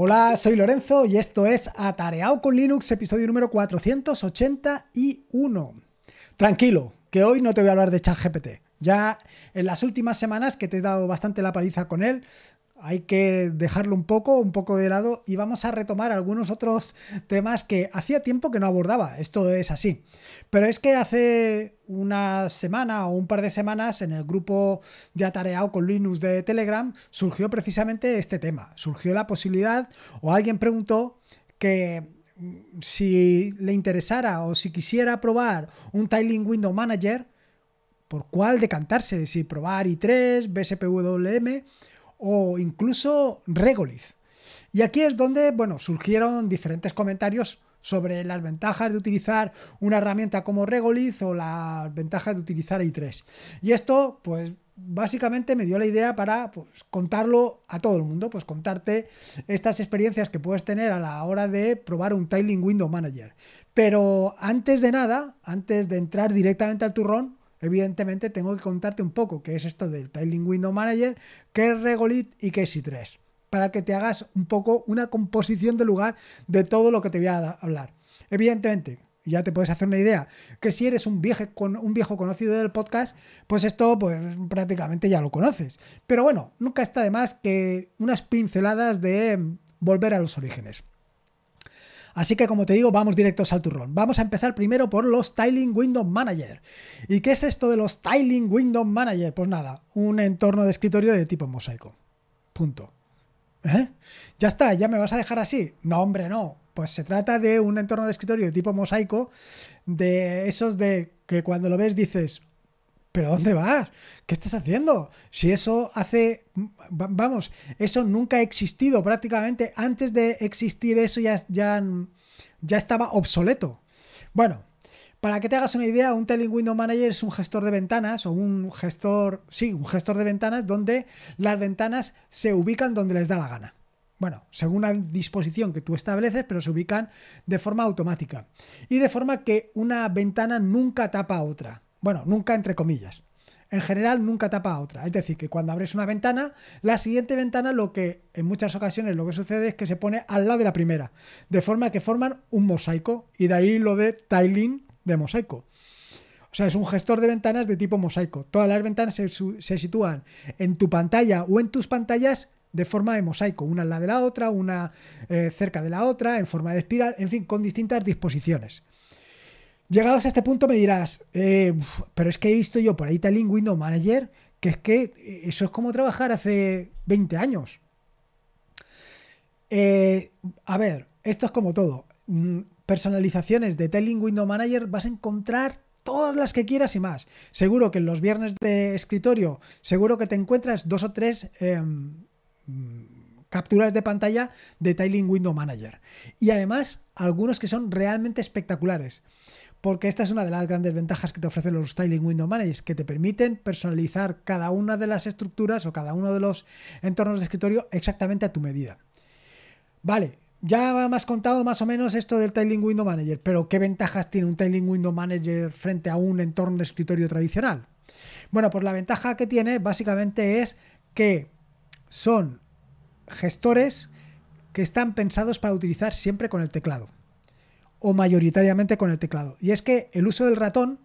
Hola, soy Lorenzo y esto es Atareado con Linux, episodio número 481. Tranquilo, que hoy no te voy a hablar de ChatGPT. Ya en las últimas semanas que te he dado bastante la paliza con él, hay que dejarlo un poco, un poco de lado y vamos a retomar algunos otros temas que hacía tiempo que no abordaba. Esto es así. Pero es que hace una semana o un par de semanas en el grupo de Atareado con Linux de Telegram surgió precisamente este tema. Surgió la posibilidad o alguien preguntó que mm, si le interesara o si quisiera probar un Tiling Window Manager, por cuál decantarse, si probar i3, BSPWM o incluso Regolith. Y aquí es donde, bueno, surgieron diferentes comentarios sobre las ventajas de utilizar una herramienta como Regolith o las ventajas de utilizar i3. Y esto, pues básicamente me dio la idea para pues, contarlo a todo el mundo, pues contarte estas experiencias que puedes tener a la hora de probar un Tiling Window Manager. Pero antes de nada, antes de entrar directamente al turrón, evidentemente tengo que contarte un poco qué es esto del Tiling Window Manager, qué es Regolith y qué es i3, para que te hagas un poco una composición de lugar de todo lo que te voy a hablar. Evidentemente, ya te puedes hacer una idea, que si eres un viejo, un viejo conocido del podcast, pues esto pues, prácticamente ya lo conoces. Pero bueno, nunca está de más que unas pinceladas de mm, volver a los orígenes. Así que como te digo, vamos directos al turrón. Vamos a empezar primero por los Tiling Window Manager. ¿Y qué es esto de los Tiling Window Manager? Pues nada, un entorno de escritorio de tipo mosaico. Punto. ¿Eh? Ya está, ya me vas a dejar así. No, hombre, no. Pues se trata de un entorno de escritorio de tipo mosaico, de esos de que cuando lo ves dices, ¿Pero dónde vas? ¿Qué estás haciendo? Si eso hace, vamos, eso nunca ha existido prácticamente. Antes de existir eso ya, ya, ya estaba obsoleto. Bueno, para que te hagas una idea, un Telling Window Manager es un gestor de ventanas o un gestor, sí, un gestor de ventanas donde las ventanas se ubican donde les da la gana. Bueno, según la disposición que tú estableces, pero se ubican de forma automática. Y de forma que una ventana nunca tapa a otra. Bueno, nunca entre comillas. En general nunca tapa a otra. Es decir, que cuando abres una ventana, la siguiente ventana lo que en muchas ocasiones lo que sucede es que se pone al lado de la primera. De forma que forman un mosaico. Y de ahí lo de tiling de mosaico. O sea, es un gestor de ventanas de tipo mosaico. Todas las ventanas se, sitúan en tu pantalla o en tus pantallas de forma de mosaico, una al lado de la otra, una eh, cerca de la otra, en forma de espiral, en fin, con distintas disposiciones. Llegados a este punto me dirás, eh, pero es que he visto yo por ahí Tiling Window Manager, que es que eh, eso es como trabajar hace 20 años. Eh, a ver, esto es como todo. Mm, personalizaciones de Tiling Window Manager vas a encontrar todas las que quieras y más. Seguro que en los viernes de escritorio, seguro que te encuentras dos o tres em, capturas de pantalla de Tiling Window Manager. Y además, algunos que son realmente espectaculares porque esta es una de las grandes ventajas que te ofrecen los Tiling Window Managers, que te permiten personalizar cada una de las estructuras o cada uno de los entornos de escritorio exactamente a tu medida. Vale, ya me has contado más o menos esto del Tiling Window Manager, pero ¿qué ventajas tiene un Tiling Window Manager frente a un entorno de escritorio tradicional? Bueno, pues la ventaja que tiene básicamente es que son gestores que están pensados para utilizar siempre con el teclado o mayoritariamente con el teclado. Y es que el uso del ratón,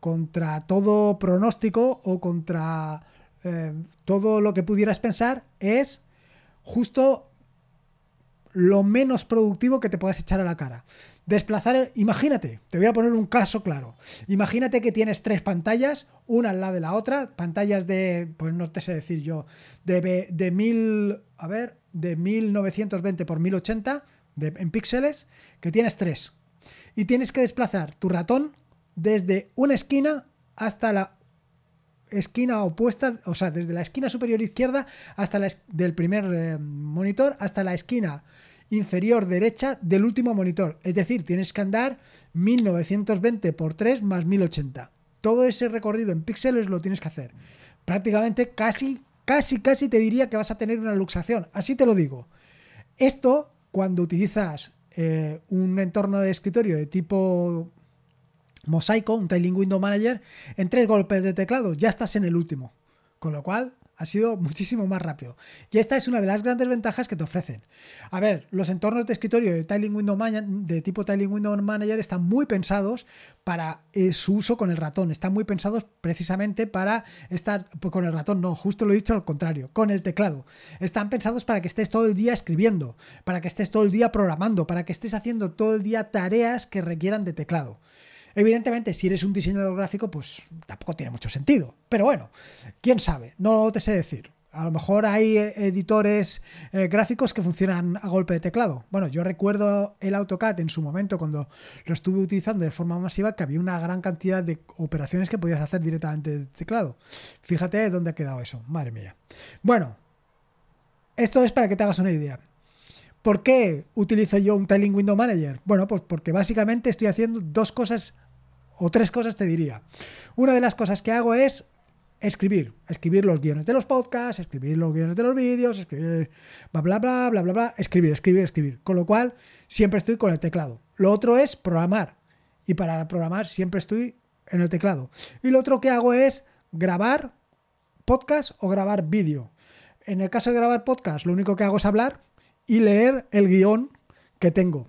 contra todo pronóstico o contra eh, todo lo que pudieras pensar, es justo lo menos productivo que te puedas echar a la cara. Desplazar, imagínate, te voy a poner un caso claro. Imagínate que tienes tres pantallas, una al lado de la otra, pantallas de, pues no te sé decir yo, de, de mil, a ver, de 1920 por 1080 en píxeles que tienes tres. Y tienes que desplazar tu ratón desde una esquina hasta la esquina opuesta, o sea, desde la esquina superior izquierda hasta la del primer eh, monitor hasta la esquina inferior derecha del último monitor. Es decir, tienes que andar 1920 por 3 más 1080. Todo ese recorrido en píxeles lo tienes que hacer. Prácticamente casi, casi, casi te diría que vas a tener una luxación. Así te lo digo. Esto cuando utilizas eh, un entorno de escritorio de tipo mosaico, un Tiling Window Manager, en tres golpes de teclado ya estás en el último. Con lo cual, ha sido muchísimo más rápido. Y esta es una de las grandes ventajas que te ofrecen. A ver, los entornos de escritorio de, Tiling Window de tipo Tiling Window Manager están muy pensados para eh, su uso con el ratón, están muy pensados precisamente para estar pues, con el ratón, no, justo lo he dicho al contrario, con el teclado. Están pensados para que estés todo el día escribiendo, para que estés todo el día programando, para que estés haciendo todo el día tareas que requieran de teclado. Evidentemente, si eres un diseñador gráfico, pues tampoco tiene mucho sentido. Pero bueno, quién sabe, no lo te sé decir. A lo mejor hay e, editores eh, gráficos que funcionan a golpe de teclado. Bueno, yo recuerdo el AutoCAD en su momento, cuando lo estuve utilizando de forma masiva, que había una gran cantidad de operaciones que podías hacer directamente de teclado. Fíjate dónde ha quedado eso, madre mía. Bueno, esto es para que te hagas una idea. ¿Por qué utilizo yo un Tiling Window Manager? Bueno, pues porque básicamente estoy haciendo dos cosas o tres cosas te diría. Una de las cosas que hago es escribir, escribir los guiones de los podcasts, escribir los guiones de los vídeos, escribir bla bla bla bla bla bla, escribir, escribir, escribir. Con lo cual siempre estoy con el teclado. Lo otro es programar y para programar siempre estoy en el teclado. Y lo otro que hago es grabar podcast o grabar vídeo. En el caso de grabar podcast, lo único que hago es hablar y leer el guión que tengo.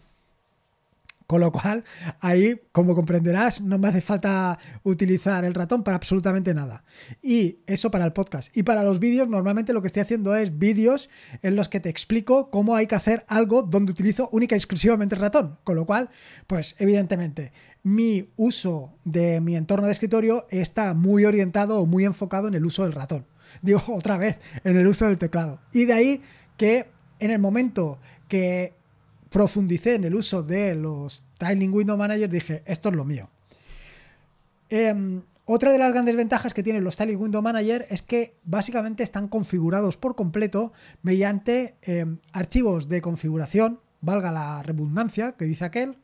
Con lo cual, ahí, como comprenderás, no me hace falta utilizar el ratón para absolutamente nada. Y eso para el podcast. Y para los vídeos, normalmente lo que estoy haciendo es vídeos en los que te explico cómo hay que hacer algo donde utilizo única y exclusivamente el ratón. Con lo cual, pues evidentemente, mi uso de mi entorno de escritorio está muy orientado o muy enfocado en el uso del ratón. Digo otra vez, en el uso del teclado. Y de ahí que en el momento que profundicé en el uso de los Tiling Window Manager, dije, esto es lo mío. Em, otra de las grandes ventajas que tienen los Tiling Window Manager es que básicamente están configurados por completo mediante em, archivos de configuración, valga la redundancia que dice aquel,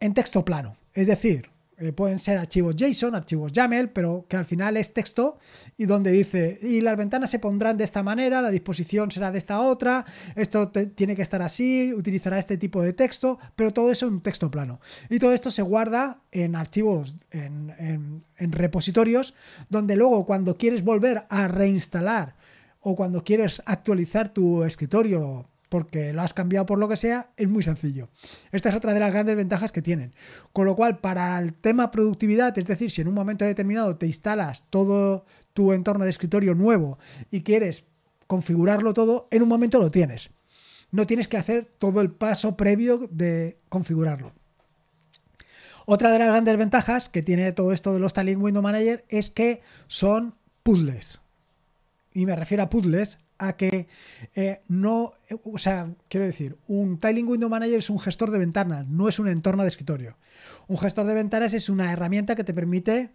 en texto plano. Es decir, eh, pueden ser archivos JSON, archivos YAML, pero que al final es texto y donde dice, y las ventanas se pondrán de esta manera, la disposición será de esta otra, esto tiene que estar así, utilizará este tipo de texto, pero todo eso en un texto plano. Y todo esto se guarda en archivos, en, en, en repositorios, donde luego cuando quieres volver a reinstalar o cuando quieres actualizar tu escritorio porque lo has cambiado por lo que sea, es muy sencillo. Esta es otra de las grandes ventajas que tienen. Con lo cual, para el tema productividad, es decir, si en un momento determinado te instalas todo tu entorno de escritorio nuevo y quieres configurarlo todo, en un momento lo tienes. No tienes que hacer todo el paso previo de configurarlo. Otra de las grandes ventajas que tiene todo esto de los Tiling Window Manager es que son puzzles. Y me refiero a puzzles a que eh, no, eh, o sea, quiero decir, un Tiling Window Manager es un gestor de ventanas, no es un entorno de escritorio. Un gestor de ventanas es una herramienta que te permite,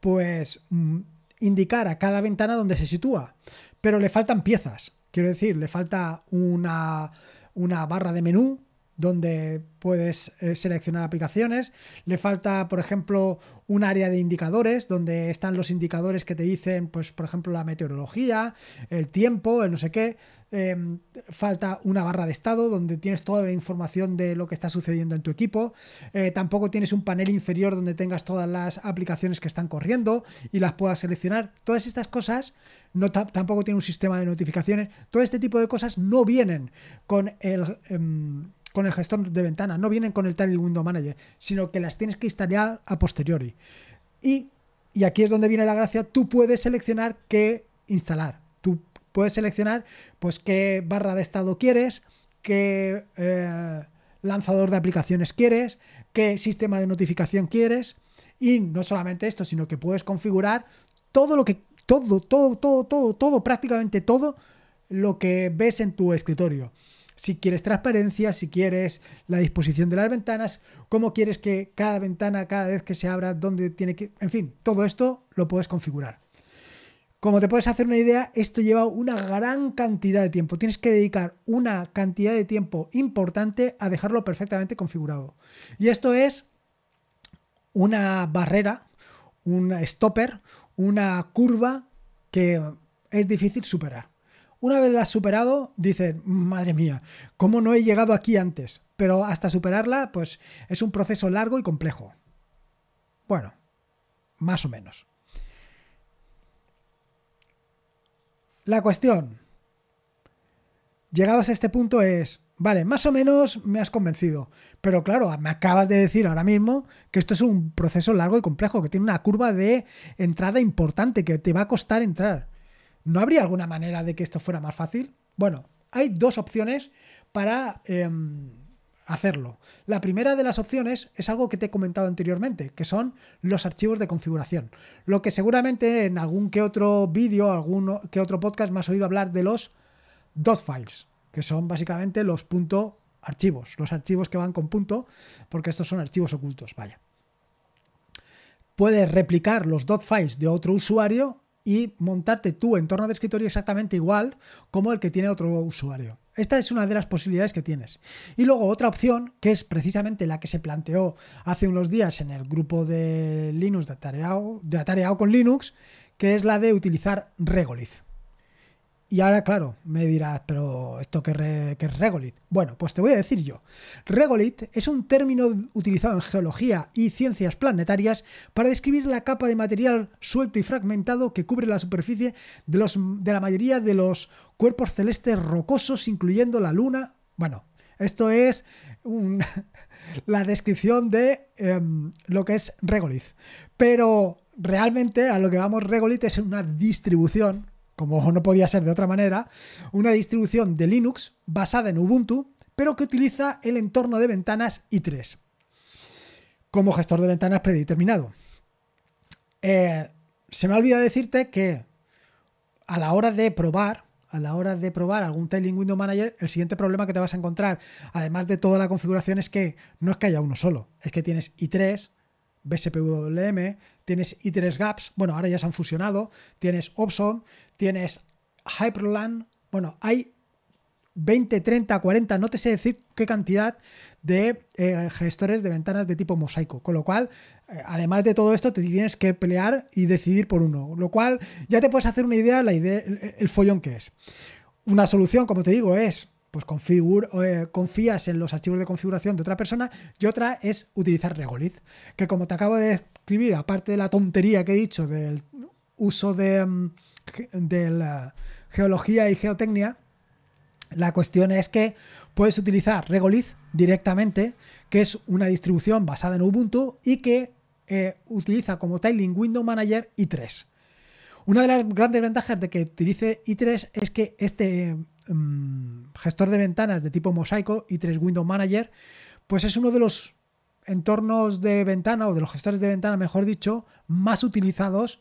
pues, mm, indicar a cada ventana dónde se sitúa, pero le faltan piezas. Quiero decir, le falta una, una barra de menú, donde puedes eh, seleccionar aplicaciones. Le falta, por ejemplo, un área de indicadores donde están los indicadores que te dicen, pues, por ejemplo, la meteorología, el tiempo, el no sé qué. Em, falta una barra de estado donde tienes toda la información de lo que está sucediendo en tu equipo. Eh, tampoco tienes un panel inferior donde tengas todas las aplicaciones que están corriendo y las puedas seleccionar. Todas estas cosas no tampoco tiene un sistema de notificaciones. Todo este tipo de cosas no vienen con el em, con el gestor de ventana, no vienen con el Tile Window Manager, sino que las tienes que instalar a posteriori. Y, aquí es donde viene la gracia, tú puedes seleccionar qué instalar. Tú puedes seleccionar pues qué barra de estado quieres, qué eh, lanzador de aplicaciones quieres, qué sistema de notificación quieres. Y no solamente esto, sino que puedes configurar todo lo que, todo, todo, todo, todo, todo, prácticamente todo lo que ves en tu escritorio si quieres transparencia, si quieres la disposición de las ventanas, cómo quieres que cada ventana, cada vez que se abra, dónde tiene que... En fin, todo esto lo puedes configurar. Como te puedes hacer una idea, esto lleva una gran cantidad de tiempo. Tienes que dedicar una cantidad de tiempo importante a dejarlo perfectamente configurado. Y esto es una barrera, un stopper, una curva que es difícil superar. Una vez la has superado, dices, madre mía, ¿cómo no he llegado aquí antes? Pero hasta superarla, pues es un proceso largo y complejo. Bueno, más o menos. La cuestión, llegados a este punto, es, vale, más o menos me has convencido, pero claro, me acabas de decir ahora mismo que esto es un proceso largo y complejo, que tiene una curva de entrada importante, que te va a costar entrar. ¿No habría alguna manera de que esto fuera más fácil? Bueno, hay dos opciones para em, hacerlo. La primera de las opciones es algo que te he comentado anteriormente, que son los archivos de configuración. Lo que seguramente en algún que otro vídeo, algún que otro podcast me has oído hablar de los DOT files, que son básicamente los punto archivos, los archivos que van con punto, porque estos son archivos ocultos, vaya. Puedes replicar los dot files de otro usuario y montarte tu entorno de escritorio exactamente igual como el que tiene otro usuario. Esta es una de las posibilidades que tienes. Y luego otra opción, que es precisamente la que se planteó hace unos días en el grupo de Linux de Atareado, de Atareado con Linux, que es la de utilizar Regolith. Y ahora, claro, me dirás, pero ¿esto qué, es regolith? Bueno, pues te voy a decir yo. Regolith es un término utilizado en geología y ciencias planetarias para describir la capa de material suelto y fragmentado que cubre la superficie de, los, de la mayoría de los cuerpos celestes rocosos, incluyendo la Luna. Bueno, esto es la descripción de em, lo que es regolith. Pero realmente a lo que vamos regolith es una distribución como no podía ser de otra manera, una distribución de Linux basada en Ubuntu, pero que utiliza el entorno de ventanas i3 como gestor de ventanas predeterminado. Eh, se me ha olvidado decirte que a la hora de probar, a la hora de probar algún Tailing Window Manager, el siguiente problema que te vas a encontrar, además de toda la configuración, es que no es que haya uno solo, es que tienes i3, BSPWM, tienes i3 Gaps, bueno, ahora ya se han fusionado, tienes Opson, tienes Hyperland, bueno, hay 20, 30, 40, no te sé decir qué cantidad de eh, gestores de ventanas de tipo mosaico. Con lo cual, eh, además de todo esto, te tienes que pelear y decidir por uno. Lo cual, ya te puedes hacer una idea, la idea el follón que es. Una solución, como te digo, es pues eh, confías en los archivos de configuración de otra persona y otra es utilizar Regolith, que como te acabo de escribir aparte de la tontería que he dicho del uso mm, de, la geología y geotecnia, la cuestión es que puedes utilizar Regolith directamente, que es una distribución basada en Ubuntu y que eh, utiliza como tiling Window Manager i3. Una de las grandes ventajas de que utilice i3 es que este Em, gestor de ventanas de tipo mosaico y 3 Window Manager, pues es uno de los entornos de ventana o de los gestores de ventana, mejor dicho, más utilizados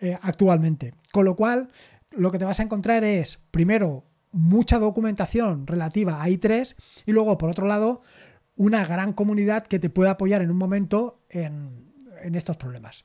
eh, actualmente. Con lo cual, lo que te vas a encontrar es, primero, mucha documentación relativa a i3 y luego, por otro lado, una gran comunidad que te puede apoyar en un momento en, en estos problemas.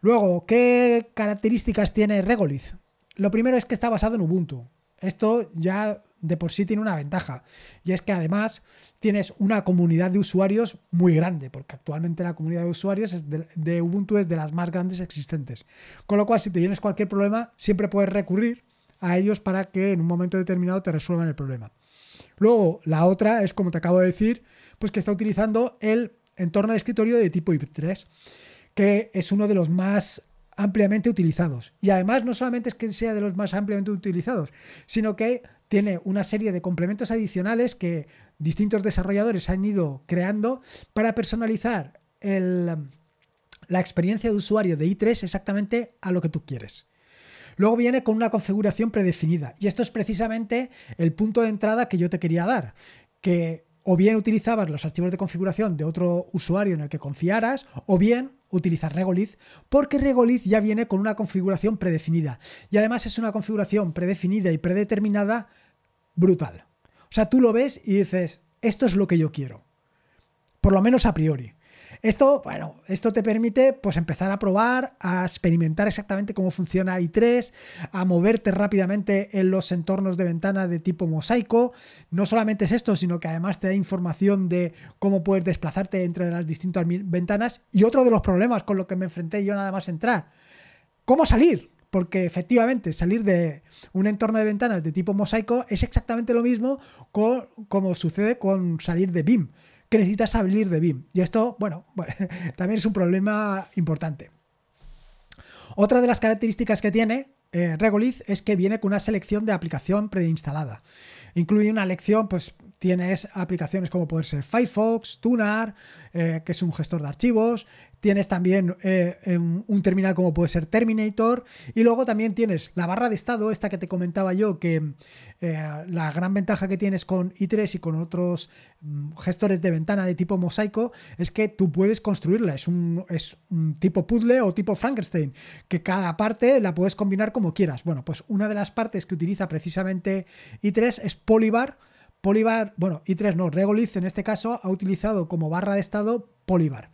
Luego, ¿qué características tiene Regolith? Lo primero es que está basado en Ubuntu esto ya de por sí tiene una ventaja. Y es que además tienes una comunidad de usuarios muy grande, porque actualmente la comunidad de usuarios de, Ubuntu es de las más grandes existentes. Con lo cual, si te tienes cualquier problema, siempre puedes recurrir a ellos para que en un momento determinado te resuelvan el problema. Luego, la otra es, como te acabo de decir, pues que está utilizando el entorno de escritorio de tipo IP3, que es uno de los más ampliamente utilizados. Y además no solamente es que sea de los más ampliamente utilizados, sino que tiene una serie de complementos adicionales que distintos desarrolladores han ido creando para personalizar la experiencia de usuario de i3 exactamente a lo que tú quieres. Luego viene con una configuración predefinida y esto es precisamente el punto de entrada que yo te quería dar, que o bien utilizabas los archivos de configuración de otro usuario en el que confiaras, o bien utilizas Regolith, porque Regolith ya viene con una configuración predefinida. Y además es una configuración predefinida y predeterminada brutal. O sea, tú lo ves y dices, esto es lo que yo quiero. Por lo menos a priori. Esto, bueno, esto te permite pues empezar a probar, a experimentar exactamente cómo funciona i3, a moverte rápidamente en los entornos de ventana de tipo mosaico. No solamente es esto, sino que además te da información de cómo puedes desplazarte entre las distintas ventanas. Y otro de los problemas con los que me enfrenté yo nada más entrar, ¿cómo salir? porque efectivamente salir de un entorno de ventanas de tipo mosaico es exactamente lo mismo como sucede con salir de BIM que necesitas abrir de BIM. Y esto, bueno, también es un problema importante. Otra de las características que tiene eh, Regolith es que viene con una selección de aplicación preinstalada. Incluye una lección, pues tienes aplicaciones como poder ser Firefox, Tunar, eh, que es un gestor de archivos, tienes también eh, un terminal como puede ser Terminator y luego también tienes la barra de estado, esta que te comentaba yo, que eh, la gran ventaja que tienes con i3 y con otros mm, gestores de ventana de tipo mosaico es que tú puedes construirla, es un, es un tipo puzzle o tipo Frankenstein, que cada parte la puedes combinar como quieras. Bueno, pues una de las partes que utiliza precisamente i3 es Polybar, Polybar, bueno, i3 no, Regolith en este caso ha utilizado como barra de estado Polybar.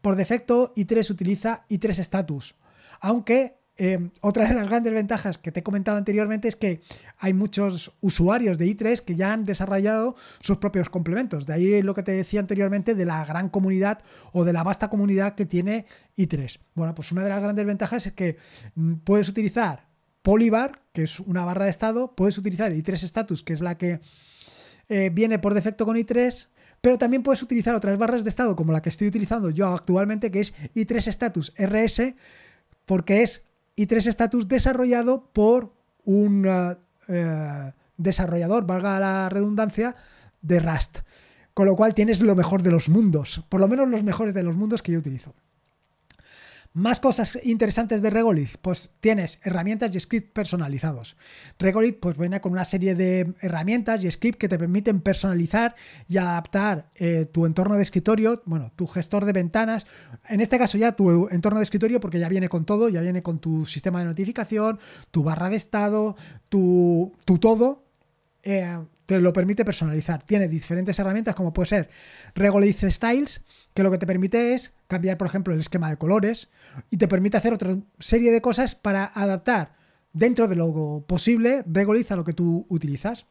Por defecto, i3 utiliza i3 status, aunque em, otra de las grandes ventajas que te he comentado anteriormente es que hay muchos usuarios de i3 que ya han desarrollado sus propios complementos. De ahí lo que te decía anteriormente de la gran comunidad o de la vasta comunidad que tiene i3. Bueno, pues una de las grandes ventajas es que mm, puedes utilizar Polybar, que es una barra de estado, puedes utilizar i3 status, que es la que eh, viene por defecto con i3, pero también puedes utilizar otras barras de estado como la que estoy utilizando yo actualmente, que es i3 status RS, porque es i3 status desarrollado por un eh, eh, desarrollador, valga la redundancia, de Rust. Con lo cual tienes lo mejor de los mundos, por lo menos los mejores de los mundos que yo utilizo. Más cosas interesantes de Regolith, pues tienes herramientas y script personalizados. Regolith pues viene con una serie de herramientas y script que te permiten personalizar y adaptar eh, tu entorno de escritorio, bueno, tu gestor de ventanas, en este caso ya tu entorno de escritorio porque ya viene con todo, ya viene con tu sistema de notificación, tu barra de estado, tu, todo. Eh, te lo permite personalizar. Tiene diferentes herramientas como puede ser Regolith Styles, que lo que te permite es cambiar, por ejemplo, el esquema de colores y te permite hacer otra serie de cosas para adaptar dentro de lo posible, a lo que tú utilizas.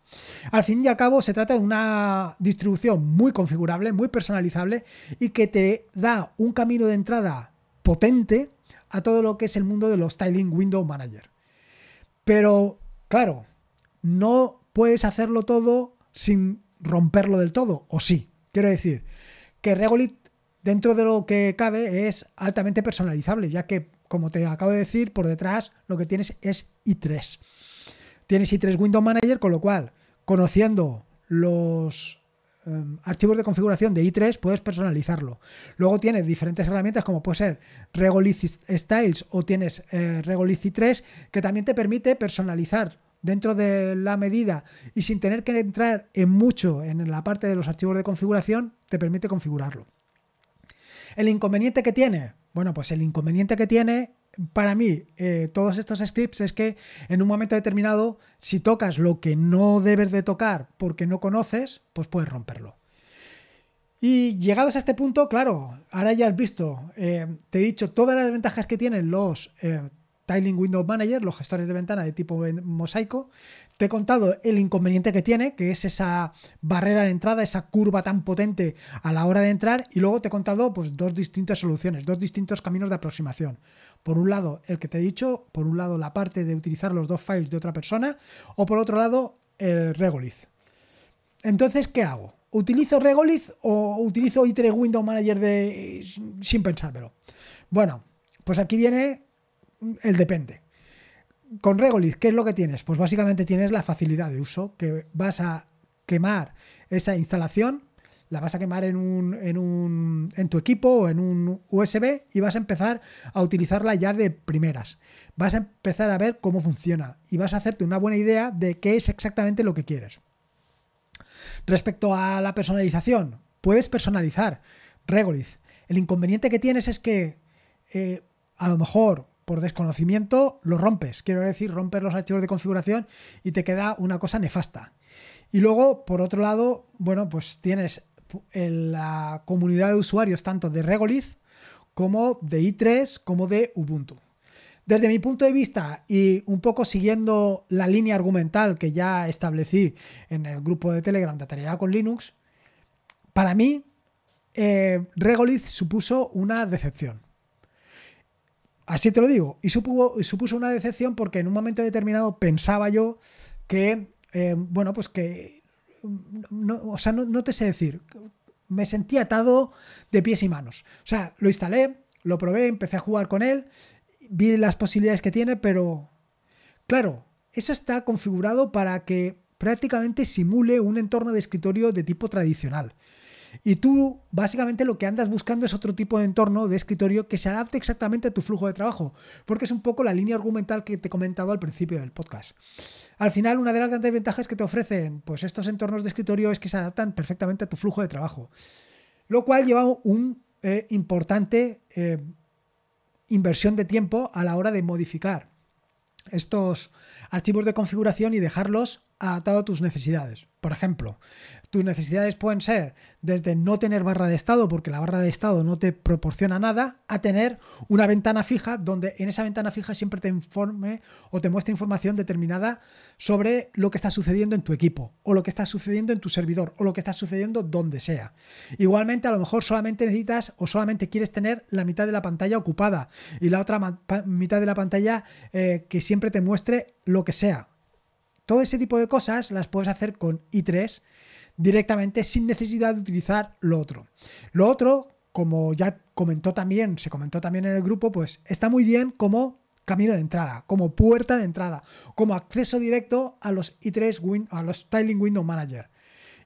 Al fin y al cabo, se trata de una distribución muy configurable, muy personalizable y que te da un camino de entrada potente a todo lo que es el mundo de los Styling Window Manager. Pero, claro, no puedes hacerlo todo sin romperlo del todo, o sí. Quiero decir, que Regolith, dentro de lo que cabe, es altamente personalizable, ya que, como te acabo de decir, por detrás lo que tienes es i3. Tienes i3 Window Manager, con lo cual, conociendo los em, archivos de configuración de i3, puedes personalizarlo. Luego tienes diferentes herramientas, como puede ser Regolith Styles o tienes eh, Regolith i3, que también te permite personalizar dentro de la medida y sin tener que entrar en mucho en la parte de los archivos de configuración, te permite configurarlo. ¿El inconveniente que tiene? Bueno, pues el inconveniente que tiene para mí eh, todos estos scripts es que en un momento determinado, si tocas lo que no debes de tocar porque no conoces, pues puedes romperlo. Y llegados a este punto, claro, ahora ya has visto, eh, te he dicho todas las ventajas que tienen los eh, Tiling Window Manager, los gestores de ventana de tipo mosaico. Te he contado el inconveniente que tiene, que es esa barrera de entrada, esa curva tan potente a la hora de entrar. Y luego te he contado pues, dos distintas soluciones, dos distintos caminos de aproximación. Por un lado, el que te he dicho, por un lado la parte de utilizar los dos files de otra persona, o por otro lado, el Regolith. Entonces, ¿qué hago? ¿Utilizo Regolith o utilizo i Windows Window Manager de... sin pensármelo? Bueno, pues aquí viene el depende. Con Regolith, ¿qué es lo que tienes? Pues básicamente tienes la facilidad de uso, que vas a quemar esa instalación, la vas a quemar en, tu equipo o en un USB y vas a empezar a utilizarla ya de primeras. Vas a empezar a ver cómo funciona y vas a hacerte una buena idea de qué es exactamente lo que quieres. Respecto a la personalización, puedes personalizar Regolith. El inconveniente que tienes es que eh, a lo mejor por desconocimiento lo rompes. Quiero decir, rompes los archivos de configuración y te queda una cosa nefasta. Y luego, por otro lado, bueno, pues tienes la comunidad de usuarios tanto de Regolith como de i3 como de Ubuntu. Desde mi punto de vista y un poco siguiendo la línea argumental que ya establecí en el grupo de Telegram de Tarea con Linux, para mí eh, Regolith supuso una decepción. Así te lo digo. Y supuso, una decepción porque en un momento determinado pensaba yo que, eh, bueno, pues que, mm, no, o sea, no, no te sé decir. Me sentí atado de pies y manos. O sea, lo instalé, lo probé, empecé a jugar con él, vi las posibilidades que tiene, pero claro, eso está configurado para que prácticamente simule un entorno de escritorio de tipo tradicional. Y tú básicamente lo que andas buscando es otro tipo de entorno de escritorio que se adapte exactamente a tu flujo de trabajo, porque es un poco la línea argumental que te he comentado al principio del podcast. Al final, una de las grandes ventajas que te ofrecen pues estos entornos de escritorio es que se adaptan perfectamente a tu flujo de trabajo, lo cual lleva un eh, importante eh, inversión de tiempo a la hora de modificar estos archivos de configuración y dejarlos adaptados a tus necesidades. Por ejemplo, tus necesidades pueden ser desde no tener barra de estado porque la barra de estado no te proporciona nada, a tener una ventana fija donde en esa ventana fija siempre te informe o te muestre información determinada sobre lo que está sucediendo en tu equipo o lo que está sucediendo en tu servidor o lo que está sucediendo donde sea. Igualmente, a lo mejor solamente necesitas o solamente quieres tener la mitad de la pantalla ocupada y la otra mitad de la pantalla eh, que siempre te muestre lo que sea todo ese tipo de cosas las puedes hacer con i3 directamente sin necesidad de utilizar lo otro. Lo otro, como ya comentó también, se comentó también en el grupo, pues está muy bien como camino de entrada, como puerta de entrada, como acceso directo a los i3 a los Styling Window Manager.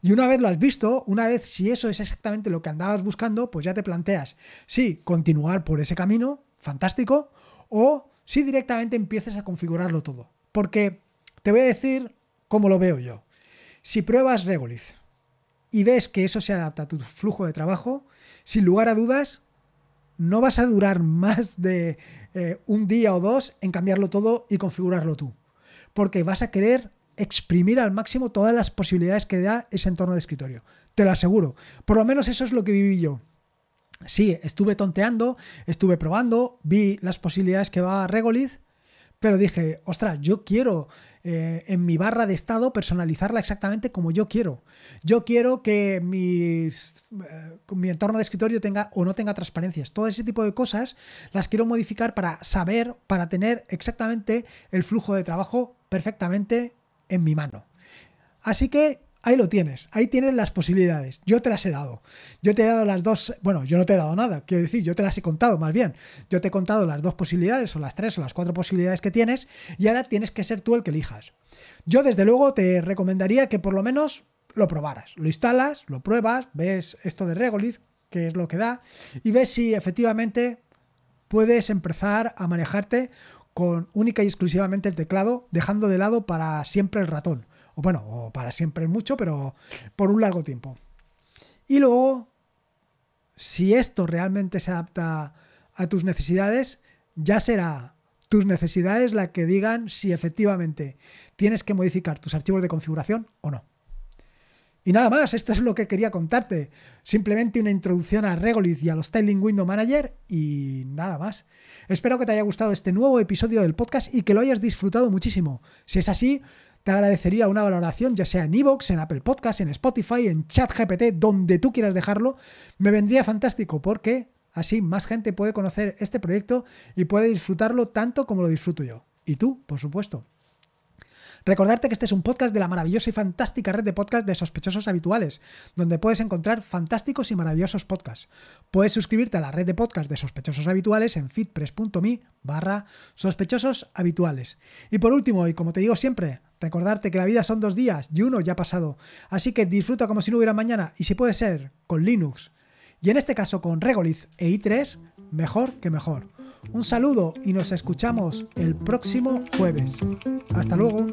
Y una vez lo has visto, una vez si eso es exactamente lo que andabas buscando, pues ya te planteas si continuar por ese camino, fantástico, o si directamente empiezas a configurarlo todo. Porque te voy a decir cómo lo veo yo. Si pruebas Regolith y ves que eso se adapta a tu flujo de trabajo, sin lugar a dudas, no vas a durar más de eh, un día o dos en cambiarlo todo y configurarlo tú. Porque vas a querer exprimir al máximo todas las posibilidades que da ese entorno de escritorio. Te lo aseguro. Por lo menos eso es lo que viví yo. Sí, estuve tonteando, estuve probando, vi las posibilidades que va Regolith, pero dije, ostras, yo quiero eh, en mi barra de estado personalizarla exactamente como yo quiero. Yo quiero que eh, mi entorno de escritorio tenga o no tenga transparencias. Todo ese tipo de cosas las quiero modificar para saber, para tener exactamente el flujo de trabajo perfectamente en mi mano. Así que ahí lo tienes, ahí tienes las posibilidades. Yo te las he dado. Yo te he dado las dos, bueno, yo no te he dado nada, quiero decir, yo te las he contado más bien. Yo te he contado las dos posibilidades o las tres o las cuatro posibilidades que tienes y ahora tienes que ser tú el que elijas. Yo desde luego te recomendaría que por lo menos lo probaras, lo instalas, lo pruebas, ves esto de Regolith, que es lo que da y ves si efectivamente puedes empezar a manejarte con única y exclusivamente el teclado, dejando de lado para siempre el ratón o bueno, o para siempre es mucho, pero por un largo tiempo. Y luego, si esto realmente se adapta a tus necesidades, ya será tus necesidades la que digan si efectivamente tienes que modificar tus archivos de configuración o no. Y nada más, esto es lo que quería contarte. Simplemente una introducción a Regolith y a los Tiling Window Manager y nada más. Espero que te haya gustado este nuevo episodio del podcast y que lo hayas disfrutado muchísimo. Si es así, te agradecería una valoración, ya sea en Evox, en Apple Podcasts, en Spotify, en ChatGPT, donde tú quieras dejarlo. Me vendría fantástico porque así más gente puede conocer este proyecto y puede disfrutarlo tanto como lo disfruto yo. Y tú, por supuesto. Recordarte que este es un podcast de la maravillosa y fantástica red de podcast de sospechosos habituales, donde puedes encontrar fantásticos y maravillosos podcasts. Puedes suscribirte a la red de podcast de sospechosos habituales en fitpress.me barra sospechosos habituales. Y por último, y como te digo siempre, recordarte que la vida son dos días y uno ya ha pasado, así que disfruta como si no hubiera mañana y si puede ser, con Linux. Y en este caso con Regolith e i3, mejor que mejor. Un saludo y nos escuchamos el próximo jueves. Hasta luego.